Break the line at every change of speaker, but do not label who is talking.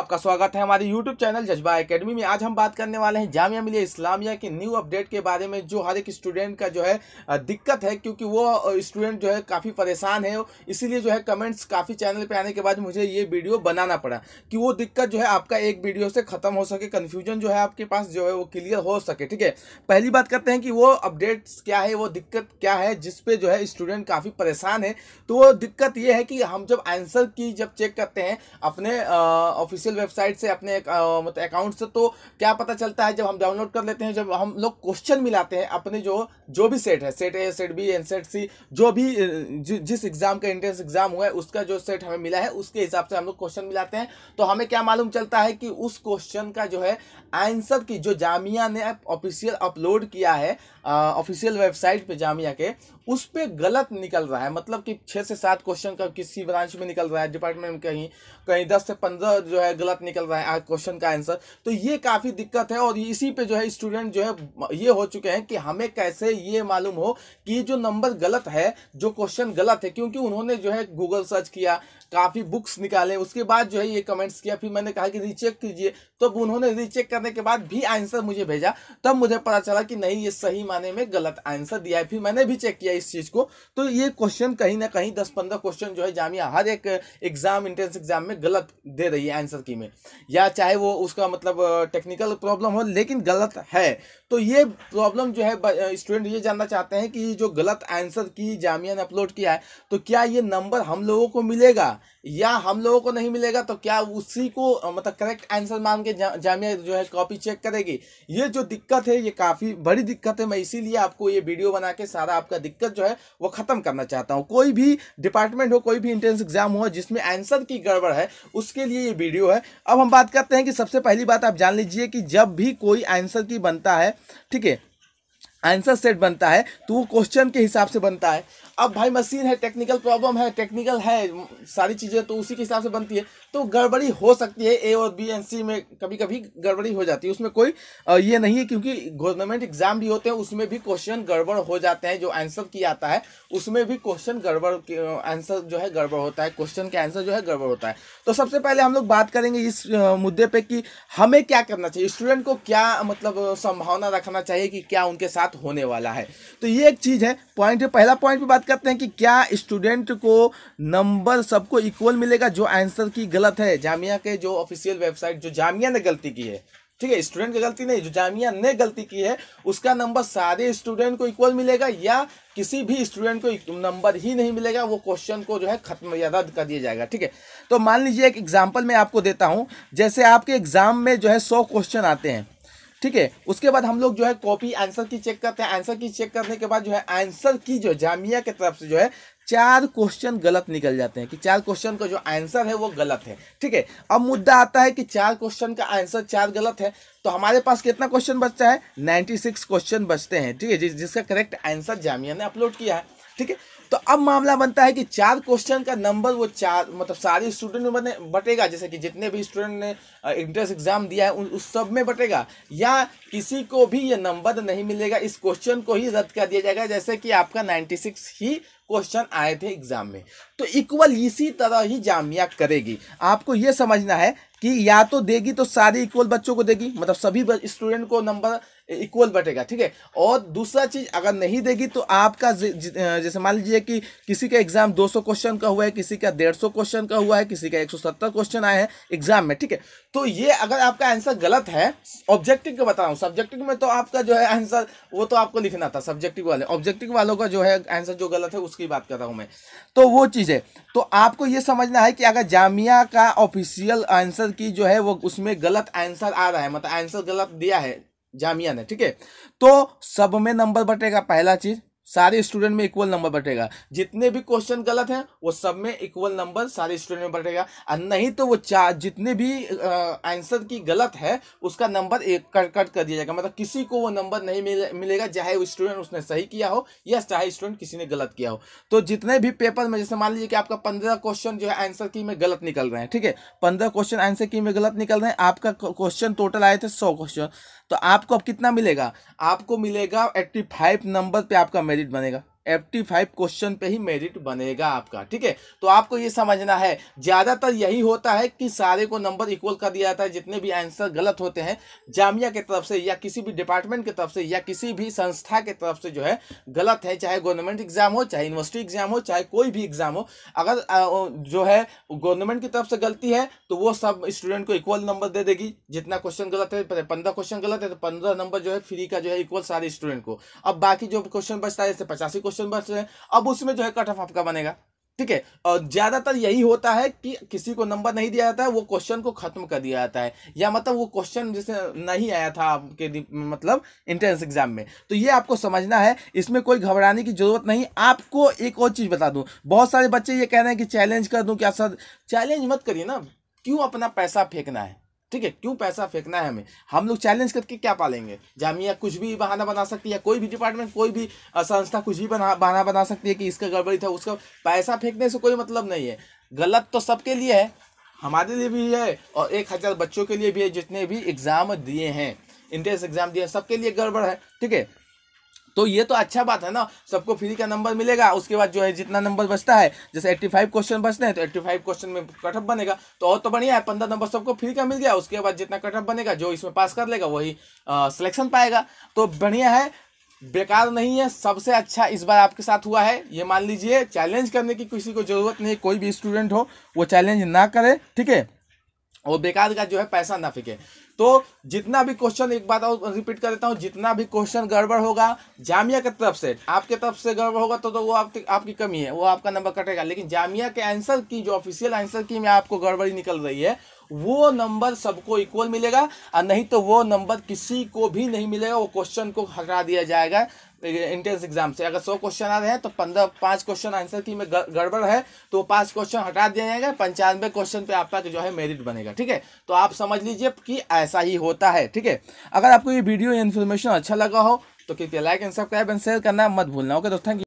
आपका स्वागत है हमारे YouTube चैनल जज्बा एकेडमी में आज हम बात करने वाले हैं जामिया मिलिया इस्लामिया के न्यू अपडेट के बारे में जो हर एक स्टूडेंट का जो है दिक्कत है क्योंकि वो स्टूडेंट जो है काफ़ी परेशान है इसीलिए जो है कमेंट्स काफ़ी चैनल पे आने के बाद मुझे ये वीडियो बनाना पड़ा कि वो दिक्कत जो है आपका एक वीडियो से ख़त्म हो सके कन्फ्यूजन जो है आपके पास जो है वो क्लियर हो सके ठीक है पहली बात करते हैं कि वो अपडेट्स क्या है वो दिक्कत क्या है जिसपे जो है स्टूडेंट काफ़ी परेशान है तो वो दिक्कत ये है कि हम जब आंसर की जब चेक करते हैं अपने ऑफिस ऑफिशियल वेबसाइट से अपने मतलब अकाउंट से तो क्या पता चलता है जब हम डाउनलोड कर लेते हैं जब हम लोग क्वेश्चन मिलाते हैं अपने जो जो भी सेट है set A set B and set C जो भी जिस एग्जाम का एंट्रेंस एग्जाम हुआ है उसका जो सेट हमें मिला है उसके हिसाब से हम लोग क्वेश्चन मिलाते हैं तो हमें क्या मालूम चलता है कि उस क्वेश्चन का जो है आंसर की जो जामिया ने ऑफिशियल अपलोड किया है ऑफिशियल वेबसाइट पे जामिया के उस पर गलत निकल रहा है मतलब कि छः से सात क्वेश्चन का किसी ब्रांच में निकल रहा है डिपार्टमेंट में कहीं कहीं दस से पंद्रह जो है है गलत निकल रहा है क्वेश्चन का आंसर तो ये काफ़ी दिक्कत है और इसी पे जो है स्टूडेंट जो है ये हो चुके हैं कि हमें कैसे ये मालूम हो कि जो नंबर गलत है जो क्वेश्चन गलत है क्योंकि उन्होंने जो है गूगल सर्च किया काफ़ी बुक्स निकाले उसके बाद जो है ये कमेंट्स किया फिर मैंने कहा कि रिचेक कीजिए तो उन्होंने रिचेक करने के बाद भी आंसर मुझे भेजा तब मुझे पता चला कि नहीं ये सही माने में गलत आंसर दिया है फिर मैंने भी चेक किया इस चीज़ को तो ये क्वेश्चन कहीं ना कहीं दस पंद्रह क्वेश्चन जो है जामिया हर एक एग्जाम इंट्रेंस एग्जाम में गलत दे रही है आंसर लड़की में या चाहे वो उसका मतलब टेक्निकल प्रॉब्लम हो लेकिन गलत है तो ये प्रॉब्लम जो है स्टूडेंट ये जानना चाहते हैं कि जो गलत आंसर की जामिया ने अपलोड किया है तो क्या ये नंबर हम लोगों को मिलेगा या हम लोगों को नहीं मिलेगा तो क्या उसी को मतलब करेक्ट आंसर मान के जा, जामिया जो है कॉपी चेक करेगी ये जो दिक्कत है ये काफ़ी बड़ी दिक्कत है मैं इसीलिए आपको ये वीडियो बना के सारा आपका दिक्कत जो है वो ख़त्म करना चाहता हूँ कोई भी डिपार्टमेंट हो कोई भी इंट्रेंस एग्जाम हो जिसमें आंसर की गड़बड़ है उसके लिए ये वीडियो है अब हम बात करते हैं कि सबसे पहली बात आप जान लीजिए कि जब भी कोई आंसर की बनता है ठीक है आंसर सेट बनता है तो वो क्वेश्चन के हिसाब से बनता है अब भाई मशीन है टेक्निकल प्रॉब्लम है टेक्निकल है सारी चीज़ें तो उसी के हिसाब से बनती है तो गड़बड़ी हो सकती है ए और बी एंड सी में कभी कभी गड़बड़ी हो जाती है उसमें कोई ये नहीं है क्योंकि गवर्नमेंट एग्जाम भी होते हैं उसमें भी क्वेश्चन गड़बड़ हो जाते हैं जो आंसर किया आता है उसमें भी क्वेश्चन गड़बड़ आंसर जो है गड़बड़ होता है क्वेश्चन के आंसर जो है गड़बड़ होता है तो सबसे पहले हम लोग बात करेंगे इस मुद्दे पर कि हमें क्या करना चाहिए स्टूडेंट को क्या मतलब संभावना रखना चाहिए कि क्या उनके साथ होने वाला है तो ये एक चीज़ है पॉइंट पहला पॉइंट भी बात बात करते हैं कि क्या स्टूडेंट को नंबर सबको इक्वल मिलेगा जो आंसर की गलत है जामिया के जो ऑफिशियल वेबसाइट जो जामिया ने गलती की है ठीक है स्टूडेंट की गलती नहीं जो जामिया ने गलती की है उसका नंबर सारे स्टूडेंट को इक्वल मिलेगा या किसी भी स्टूडेंट को नंबर ही नहीं मिलेगा वो क्वेश्चन को जो है खत्म या रद्द कर दिया जाएगा ठीक है तो मान लीजिए एक एग्जाम्पल मैं आपको देता हूं जैसे आपके एग्जाम में जो है सौ क्वेश्चन आते हैं ठीक है उसके बाद हम लोग जो है कॉपी आंसर की चेक करते हैं आंसर की चेक करने के बाद जो है आंसर की जो जामिया की तरफ से जो है चार क्वेश्चन गलत निकल जाते हैं कि चार क्वेश्चन का जो आंसर है वो गलत है ठीक है अब मुद्दा आता है कि चार क्वेश्चन का आंसर चार गलत है तो हमारे पास कितना क्वेश्चन बचता है 96 क्वेश्चन बचते हैं ठीक है जिसका करेक्ट आंसर जामिया ने अपलोड किया है ठीक है तो अब मामला बनता है कि चार क्वेश्चन का नंबर वो चार मतलब सारे स्टूडेंट में बने बटेगा जैसे कि जितने भी स्टूडेंट ने इंट्रेंस एग्जाम दिया है उन उस सब में बटेगा या किसी को भी ये नंबर नहीं मिलेगा इस क्वेश्चन को ही रद्द कर दिया जाएगा जैसे कि आपका नाइन्टी सिक्स ही क्वेश्चन आए थे एग्जाम में तो इक्वल इसी तरह ही जामिया करेगी आपको ये समझना है कि या तो देगी तो सारे इक्वल बच्चों को देगी मतलब सभी स्टूडेंट को नंबर इक्वल बटेगा ठीक है और दूसरा चीज अगर नहीं देगी तो आपका जैसे मान लीजिए कि किसी का एग्जाम 200 क्वेश्चन का हुआ है किसी का 150 क्वेश्चन का हुआ है किसी का 170 क्वेश्चन आए हैं एग्जाम में ठीक है तो ये अगर आपका आंसर गलत है ऑब्जेक्टिव का बता रहा हूँ सब्जेक्टिव में तो आपका जो है आंसर वो तो आपको लिखना था सब्जेक्टिव वाले ऑब्जेक्टिव वालों का जो है आंसर जो गलत है उसके की बात कर रहा हूँ मैं तो वो चीज़ है तो आपको ये समझना है कि अगर जामिया का ऑफिशियल आंसर की जो है वो उसमें गलत आंसर आ रहा है मतलब आंसर गलत दिया है जामिया ने ठीक है तो सब में नंबर बटेगा पहला चीज़ सारे स्टूडेंट में इक्वल नंबर बटेगा जितने भी क्वेश्चन गलत हैं वो सब में इक्वल नंबर सारे स्टूडेंट में बटेगा और नहीं तो वो चार जितने भी आंसर की गलत है उसका नंबर एक कट कट कर दिया जाएगा मतलब किसी को वो नंबर नहीं मिले, मिलेगा चाहे वो स्टूडेंट उसने सही किया हो या चाहे स्टूडेंट किसी ने गलत किया हो तो जितने भी पेपर में जैसे मान लीजिए कि आपका पंद्रह क्वेश्चन जो है आंसर की में गलत निकल रहे हैं ठीक है पंद्रह क्वेश्चन आंसर की में गलत निकल रहे हैं आपका क्वेश्चन टोटल आए थे सौ क्वेश्चन तो आपको अब कितना मिलेगा आपको मिलेगा एट्टी फाइव नंबर पर आपका मेरिट क्रेडिट बनेगा एफ्टी फाइव क्वेश्चन पे ही मेरिट बनेगा आपका ठीक है तो आपको ये समझना है ज़्यादातर यही होता है कि सारे को नंबर इक्वल कर दिया जाता है जितने भी आंसर गलत होते हैं जामिया के तरफ से या किसी भी डिपार्टमेंट की तरफ से या किसी भी संस्था के तरफ से जो है गलत है चाहे गवर्नमेंट एग्जाम हो चाहे यूनिवर्सिटी एग्जाम हो चाहे कोई भी एग्जाम हो अगर जो है गवर्नमेंट की तरफ से गलती है तो वो सब स्टूडेंट को इक्वल नंबर दे देगी जितना क्वेश्चन गलत है पंद्रह क्वेश्चन गलत है तो पंद्रह नंबर जो है फ्री का जो है इक्वल सारे स्टूडेंट को अब बाकी जो क्वेश्चन बचता है जैसे पचासी क्वेश्चन बच रहे हैं अब उसमें जो है कट ऑफ आपका बनेगा ठीक है और ज्यादातर यही होता है कि किसी को नंबर नहीं दिया जाता है वो क्वेश्चन को खत्म कर दिया जाता है या मतलब वो क्वेश्चन जैसे नहीं आया था आपके मतलब इंट्रेंस एग्जाम में तो ये आपको समझना है इसमें कोई घबराने की जरूरत नहीं आपको एक और चीज बता दूं बहुत सारे बच्चे ये कह रहे हैं कि चैलेंज कर दूं क्या सर चैलेंज मत करिए ना क्यों अपना पैसा फेंकना है ठीक है क्यों पैसा फेंकना है हमें हम लोग चैलेंज करके क्या पालेंगे जामिया कुछ भी बहाना बना सकती है कोई भी डिपार्टमेंट कोई भी संस्था कुछ भी बना बहाना बना सकती है कि इसका गड़बड़ी था उसका पैसा फेंकने से कोई मतलब नहीं है गलत तो सबके लिए है हमारे लिए भी है और एक हज़ार बच्चों के लिए भी है जितने भी एग्ज़ाम दिए हैं इंट्रेंस एग्ज़ाम दिए सबके लिए गड़बड़ है ठीक है तो ये तो अच्छा बात है ना सबको फ्री का नंबर मिलेगा उसके बाद जो है जितना नंबर बचता है जैसे एट्टी फाइव क्वेश्चन बचते हैं तो एट्टी फाइव क्वेश्चन में कटअप बनेगा तो और तो बढ़िया है पंद्रह नंबर सबको फ्री का मिल गया उसके बाद जितना कटअप बनेगा जो इसमें पास कर लेगा वही सिलेक्शन पाएगा तो बढ़िया है बेकार नहीं है सबसे अच्छा इस बार आपके साथ हुआ है ये मान लीजिए चैलेंज करने की किसी को ज़रूरत नहीं कोई भी स्टूडेंट हो वो चैलेंज ना करे ठीक है और बेकार का जो है पैसा ना फेंके तो जितना भी क्वेश्चन एक बात और रिपीट कर देता हूँ जितना भी क्वेश्चन गड़बड़ होगा जामिया की तरफ से आपके तरफ से गड़बड़ होगा तो, तो वो आप, आपकी कमी है वो आपका नंबर कटेगा लेकिन जामिया के आंसर की जो ऑफिशियल आंसर की में आपको गड़बड़ी निकल रही है वो नंबर सबको इक्वल मिलेगा और नहीं तो वो नंबर किसी को भी नहीं मिलेगा वो क्वेश्चन को हटा दिया जाएगा इंट्रेंस एग्जाम से अगर सौ क्वेश्चन आ रहे हैं तो पंद्रह पांच क्वेश्चन आंसर की में गड़बड़ है तो पांच क्वेश्चन हटा दिया जाएगा पंचानवे क्वेश्चन पे आपका तो जो है मेरिट बनेगा ठीक है तो आप समझ लीजिए कि ऐसा ही होता है ठीक है अगर आपको ये वीडियो इन्फॉर्मेशन अच्छा लगा हो तो कृपया like and subscribe and share करना मत भूलना ओके दोस्तों